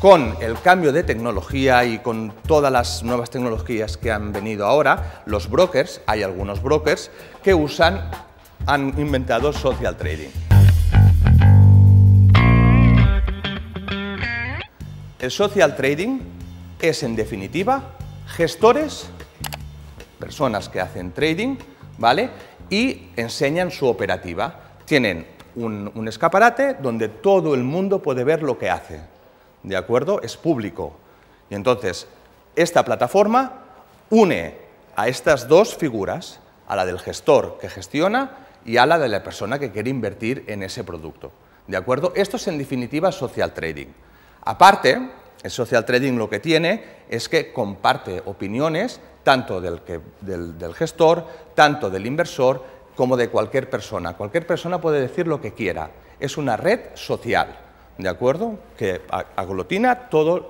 Con el cambio de tecnología y con todas las nuevas tecnologías que han venido ahora, los brokers, hay algunos brokers que usan, han inventado social trading. El social trading es en definitiva gestores, personas que hacen trading, ¿vale? Y enseñan su operativa. Tienen un, un, escaparate donde todo el mundo puede ver lo que hace. ¿De acuerdo? Es público. Y entonces, esta plataforma une a estas dos figuras, a la del gestor que gestiona y a la de la persona que quiere invertir en ese producto. ¿De acuerdo? Esto es en definitiva social trading. Aparte, el social trading lo que tiene es que comparte opiniones tanto del, gestor, tanto del inversor, como de cualquier persona. Cualquier persona puede decir lo que quiera. Es una red social. ¿de acuerdo? Que aglutina todas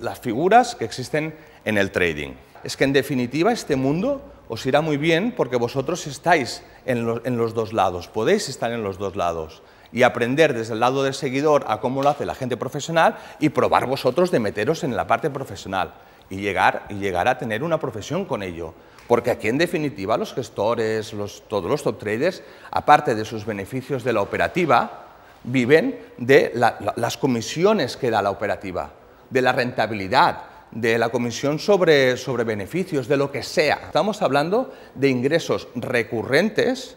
las figuras que existen en el trading. Es que en definitiva este mundo os irá muy bien porque vosotros estáis en, los dos lados, podéis estar en los dos lados y aprender desde el lado del seguidor a cómo lo hace la gente profesional y probar vosotros de meteros en la parte profesional y llegar, y llegar a tener una profesión con ello. Porque aquí, en definitiva, los gestores, los, todos los top traders, aparte de sus beneficios de la operativa, viven de las comisiones que da la operativa, de la rentabilidad, de la comisión sobre, sobre beneficios, de lo que sea. Estamos hablando de ingresos recurrentes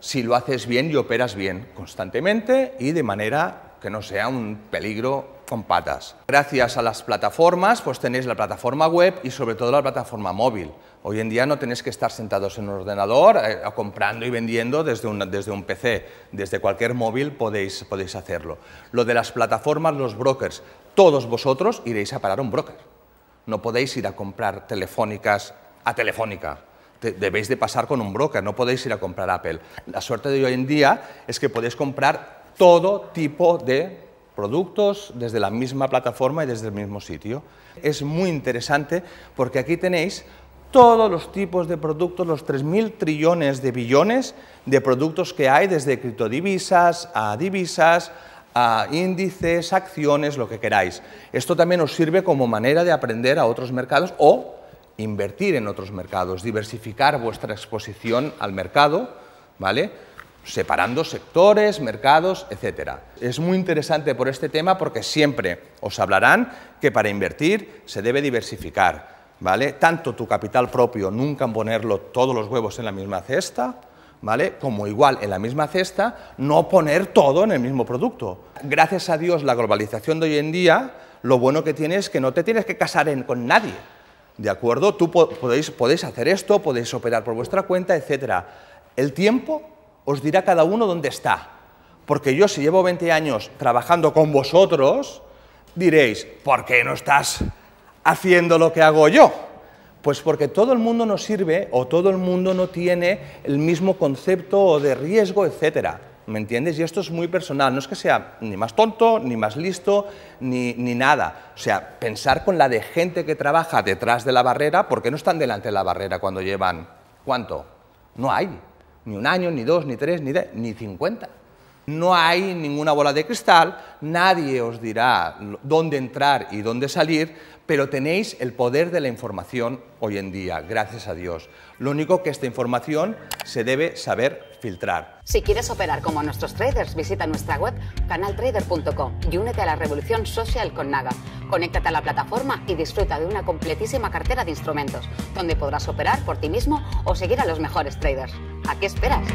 si lo haces bien y operas bien constantemente y de manera que no sea un peligro con patas. Gracias a las plataformas, pues tenéis la plataforma web y sobre todo la plataforma móvil. Hoy en día no tenéis que estar sentados en un ordenador eh, comprando y vendiendo desde un, desde un, PC, desde cualquier móvil podéis, podéis hacerlo. Lo de las plataformas, los brokers, todos vosotros iréis a parar un broker. No podéis ir a comprar telefónicas a telefónica. debéis de pasar con un broker, no podéis ir a comprar Apple. La suerte de hoy en día es que podéis comprar todo tipo de productos desde la misma plataforma y desde el mismo sitio. Es muy interesante porque aquí tenéis todos los tipos de productos, los 3.000 trillones de billones de productos que hay, desde criptodivisas a divisas, a índices, acciones, lo que queráis. Esto también os sirve como manera de aprender a otros mercados o invertir en otros mercados, diversificar vuestra exposición al mercado, ¿vale? separando sectores, mercados, etc. Es muy interesante por este tema porque siempre os hablarán que para invertir se debe diversificar, ¿vale? Tanto tu capital propio, nunca ponerlo todos los huevos en la misma cesta, ¿vale? Como igual en la misma cesta, no poner todo en el mismo producto. Gracias a Dios la globalización de hoy en día, lo bueno que tiene es que no te tienes que casar con nadie, ¿de acuerdo? Tú podéis, podéis hacer esto, podéis operar por vuestra cuenta, etc. El tiempo os dirá cada uno dónde está. Porque yo si llevo 20 años trabajando con vosotros, diréis, ¿por qué no estás haciendo lo que hago yo? Pues porque todo el mundo no sirve o todo el mundo no tiene el mismo concepto de riesgo, etcétera. ¿Me entiendes? Y esto es muy personal, no es que sea ni más tonto, ni más listo, ni, nada. O sea, pensar con la de gente que trabaja detrás de la barrera, porque no están delante de la barrera cuando llevan, ¿cuánto? No hay, ni un año, ni dos, ni tres, ni, ni cincuenta. No hay ninguna bola de cristal, nadie os dirá dónde entrar y dónde salir, pero tenéis el poder de la información hoy en día, gracias a Dios. Lo único que esta información se debe saber filtrar. Si quieres operar como nuestros traders, visita nuestra web canaltrader.com y únete a la revolución social con Naga. Conéctate a la plataforma y disfruta de una completísima cartera de instrumentos, donde podrás operar por ti mismo o seguir a los mejores traders. ¿A qué esperas?